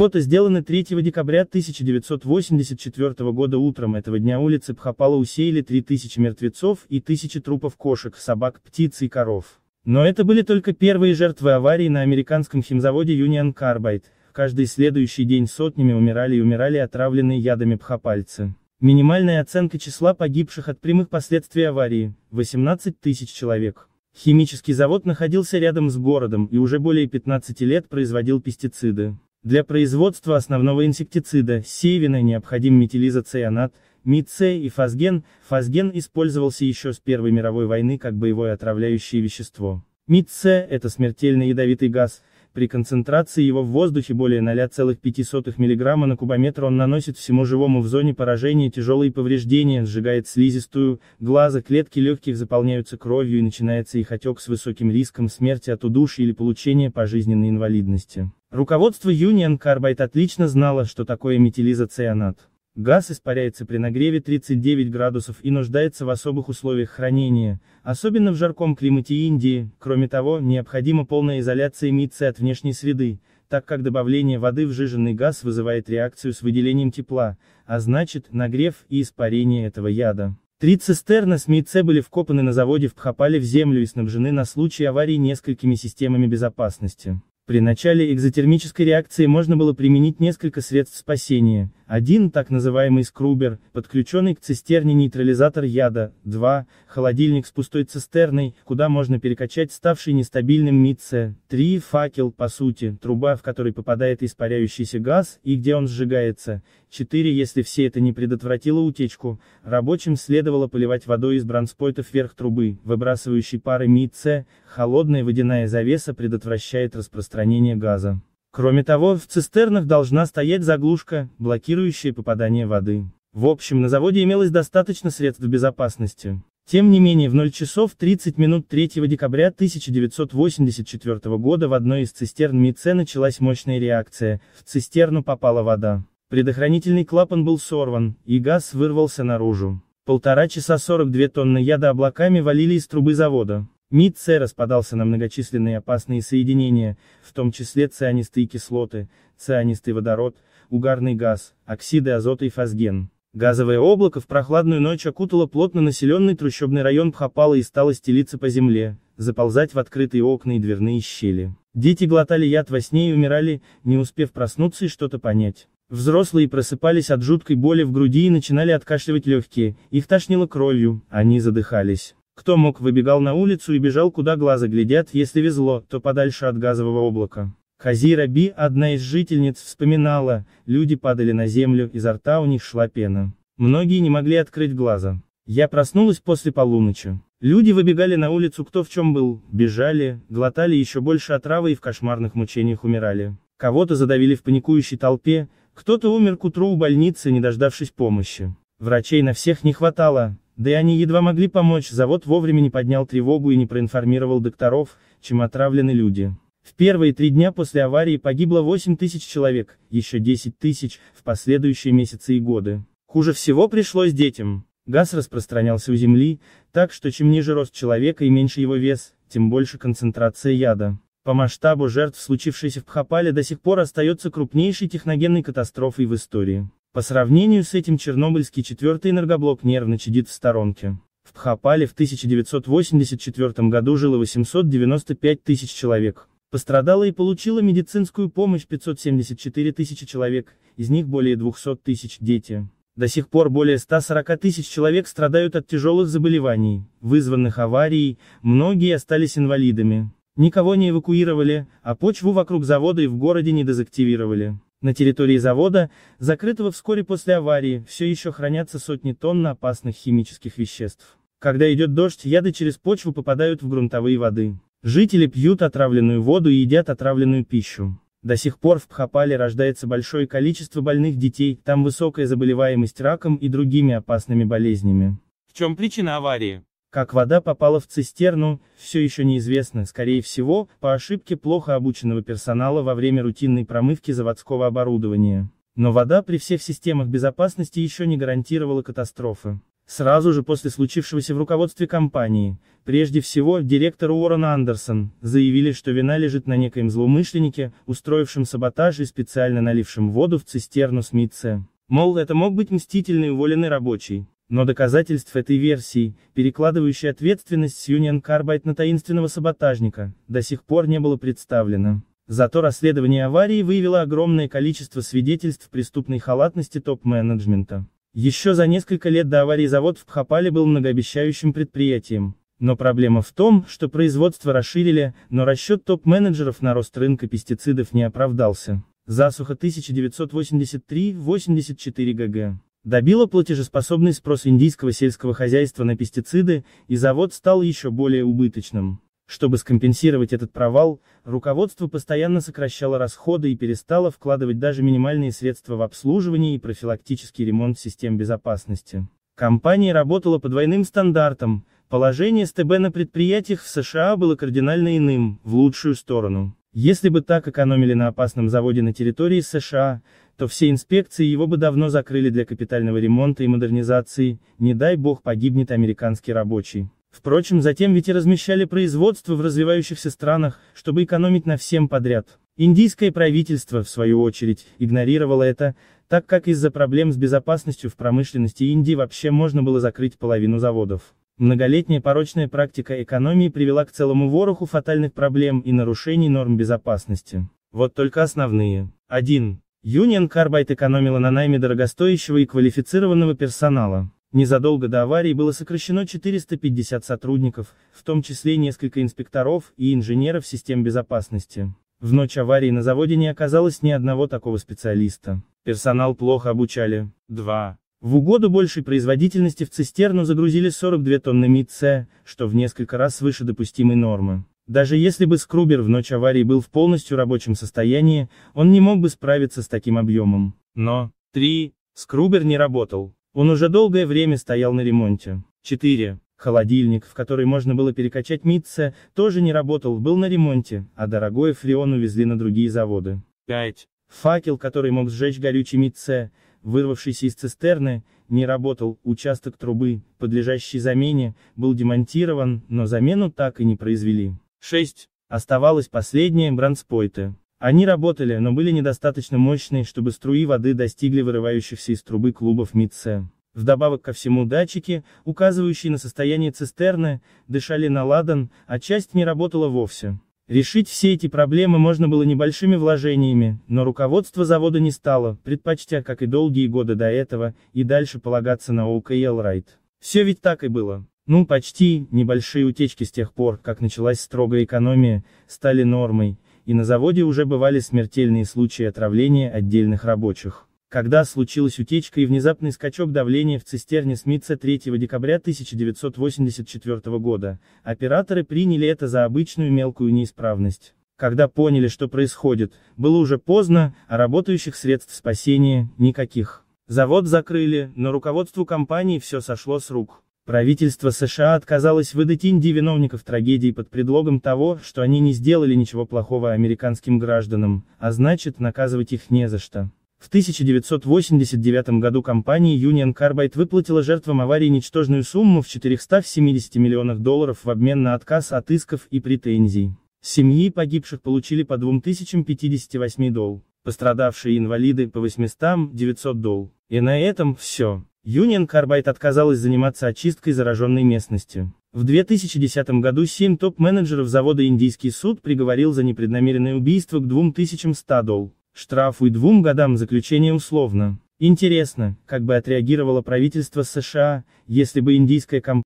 Фото сделано 3 декабря 1984 года утром этого дня улицы Пхапала усеяли 3000 мертвецов и тысячи трупов кошек, собак, птиц и коров. Но это были только первые жертвы аварии на американском химзаводе Union Carbide. Каждый следующий день сотнями умирали и умирали отравленные ядами пхапальцы. Минимальная оценка числа погибших от прямых последствий аварии – 18 тысяч человек. Химический завод находился рядом с городом и уже более 15 лет производил пестициды. Для производства основного инсектицида, севина, необходим метилизоцианат, МИЦ и фосген. Фосген использовался еще с Первой мировой войны как боевое отравляющее вещество. МИЦ – это смертельно ядовитый газ, при концентрации его в воздухе более 0,5 мг на кубометр он наносит всему живому в зоне поражения тяжелые повреждения, сжигает слизистую, глаза, клетки легких заполняются кровью и начинается их отек с высоким риском смерти от удушья или получения пожизненной инвалидности. Руководство Union Carbide отлично знало, что такое метилизоцианат. Газ испаряется при нагреве 39 градусов и нуждается в особых условиях хранения, особенно в жарком климате Индии. Кроме того, необходима полная изоляция МИЦИ от внешней среды, так как добавление воды в жиженный газ вызывает реакцию с выделением тепла, а значит, нагрев и испарение этого яда. Три цистерны с МИЦЕ были вкопаны на заводе в Пхапале в землю и снабжены на случай аварии несколькими системами безопасности. При начале экзотермической реакции можно было применить несколько средств спасения, 1. Так называемый скрубер, подключенный к цистерне нейтрализатор яда. 2. Холодильник с пустой цистерной, куда можно перекачать ставший нестабильным МИЦ. 3. Факел, по сути, труба, в которой попадает испаряющийся газ, и где он сжигается. 4. Если все это не предотвратило утечку, рабочим следовало поливать водой из бронспойтов вверх трубы, выбрасывающей пары МИЦ, холодная водяная завеса предотвращает распространение газа. Кроме того, в цистернах должна стоять заглушка, блокирующая попадание воды. В общем, на заводе имелось достаточно средств безопасности. Тем не менее, в 0 часов 30 минут 3 декабря 1984 года в одной из цистерн МИЦе началась мощная реакция, в цистерну попала вода. Предохранительный клапан был сорван, и газ вырвался наружу. Полтора часа 42 тонны яда облаками валили из трубы завода. МИД С распадался на многочисленные опасные соединения, в том числе цианистые кислоты, цианистый водород, угарный газ, оксиды азота и фосген. Газовое облако в прохладную ночь окутало плотно населенный трущобный район Пхапала и стало стелиться по земле, заползать в открытые окна и дверные щели. Дети глотали яд во сне и умирали, не успев проснуться и что-то понять. Взрослые просыпались от жуткой боли в груди и начинали откашливать легкие, их тошнило кровью, они задыхались. Кто мог выбегал на улицу и бежал куда глаза глядят, если везло, то подальше от газового облака. Хазира Би, одна из жительниц, вспоминала, люди падали на землю, изо рта у них шла пена. Многие не могли открыть глаза. Я проснулась после полуночи. Люди выбегали на улицу кто в чем был, бежали, глотали еще больше отравы и в кошмарных мучениях умирали. Кого-то задавили в паникующей толпе, кто-то умер к утру у больницы, не дождавшись помощи. Врачей на всех не хватало, да и они едва могли помочь, завод вовремя не поднял тревогу и не проинформировал докторов, чем отравлены люди. В первые три дня после аварии погибло 8 тысяч человек, еще 10 тысяч, в последующие месяцы и годы. Хуже всего пришлось детям. Газ распространялся у Земли, так что чем ниже рост человека и меньше его вес, тем больше концентрация яда. По масштабу жертв случившейся в Пхапале до сих пор остается крупнейшей техногенной катастрофой в истории. По сравнению с этим чернобыльский четвертый энергоблок нервно чадит в сторонке. В Пхапале в 1984 году жило 895 тысяч человек. Пострадало и получило медицинскую помощь 574 тысячи человек, из них более 200 тысяч дети. До сих пор более 140 тысяч человек страдают от тяжелых заболеваний, вызванных аварией, многие остались инвалидами. Никого не эвакуировали, а почву вокруг завода и в городе не дезактивировали. На территории завода, закрытого вскоре после аварии, все еще хранятся сотни тонн опасных химических веществ. Когда идет дождь, яды через почву попадают в грунтовые воды. Жители пьют отравленную воду и едят отравленную пищу. До сих пор в Пхапале рождается большое количество больных детей, там высокая заболеваемость раком и другими опасными болезнями. В чем причина аварии? Как вода попала в цистерну, все еще неизвестно, скорее всего, по ошибке плохо обученного персонала во время рутинной промывки заводского оборудования. Но вода при всех системах безопасности еще не гарантировала катастрофы. Сразу же после случившегося в руководстве компании, прежде всего, директор Уоррен Андерсон, заявили, что вина лежит на некоем злоумышленнике, устроившем саботаж и специально налившем воду в цистерну Смитсе. Мол, это мог быть мстительный уволенный рабочий. Но доказательств этой версии, перекладывающей ответственность с Union Carbide на таинственного саботажника, до сих пор не было представлено. Зато расследование аварии выявило огромное количество свидетельств преступной халатности топ-менеджмента. Еще за несколько лет до аварии завод в Пхапале был многообещающим предприятием. Но проблема в том, что производство расширили, но расчет топ-менеджеров на рост рынка пестицидов не оправдался. Засуха 1983-84 ГГ добила платежеспособный спрос индийского сельского хозяйства на пестициды, и завод стал еще более убыточным. Чтобы скомпенсировать этот провал, руководство постоянно сокращало расходы и перестало вкладывать даже минимальные средства в обслуживание и профилактический ремонт систем безопасности. Компания работала по двойным стандартам, положение СТБ на предприятиях в США было кардинально иным, в лучшую сторону. Если бы так экономили на опасном заводе на территории США, то все инспекции его бы давно закрыли для капитального ремонта и модернизации, не дай бог погибнет американский рабочий. Впрочем, затем ведь и размещали производство в развивающихся странах, чтобы экономить на всем подряд. Индийское правительство, в свою очередь, игнорировало это, так как из-за проблем с безопасностью в промышленности Индии вообще можно было закрыть половину заводов. Многолетняя порочная практика экономии привела к целому вороху фатальных проблем и нарушений норм безопасности. Вот только основные. 1. Union Carbide экономила на найме дорогостоящего и квалифицированного персонала. Незадолго до аварии было сокращено 450 сотрудников, в том числе несколько инспекторов и инженеров систем безопасности. В ночь аварии на заводе не оказалось ни одного такого специалиста. Персонал плохо обучали. 2. В угоду большей производительности в цистерну загрузили 42 тонны МИЦ, что в несколько раз выше допустимой нормы. Даже если бы скрубер в ночь аварии был в полностью рабочем состоянии, он не мог бы справиться с таким объемом. Но. 3. Скрубер не работал. Он уже долгое время стоял на ремонте. 4. Холодильник, в который можно было перекачать Митце, тоже не работал, был на ремонте, а дорогой фреон увезли на другие заводы. 5. Факел, который мог сжечь горючий Митце, вырвавшийся из цистерны, не работал, участок трубы, подлежащий замене, был демонтирован, но замену так и не произвели. 6. Оставалось последнее бронспойты. Они работали, но были недостаточно мощные, чтобы струи воды достигли вырывающихся из трубы клубов МИЦЕ. Вдобавок ко всему датчики, указывающие на состояние цистерны, дышали на ладан, а часть не работала вовсе. Решить все эти проблемы можно было небольшими вложениями, но руководство завода не стало, предпочтя, как и долгие годы до этого, и дальше полагаться на ОКЛ Райт. Все ведь так и было. Ну, почти, небольшие утечки с тех пор, как началась строгая экономия, стали нормой, и на заводе уже бывали смертельные случаи отравления отдельных рабочих. Когда случилась утечка и внезапный скачок давления в цистерне Смитса 3 декабря 1984 года, операторы приняли это за обычную мелкую неисправность. Когда поняли, что происходит, было уже поздно, а работающих средств спасения, никаких. Завод закрыли, но руководству компании все сошло с рук. Правительство США отказалось выдать Индии виновников трагедии под предлогом того, что они не сделали ничего плохого американским гражданам, а значит, наказывать их не за что. В 1989 году компания Union Carbide выплатила жертвам аварии ничтожную сумму в 470 миллионов долларов в обмен на отказ от исков и претензий. Семьи погибших получили по 2058 дол, пострадавшие инвалиды по 800-900 дол. И на этом все. Union Carbide отказалась заниматься очисткой зараженной местности. В 2010 году семь топ-менеджеров завода индийский суд приговорил за непреднамеренное убийство к 2100 дол, штрафу и двум годам заключения условно. Интересно, как бы отреагировало правительство США, если бы индийская компания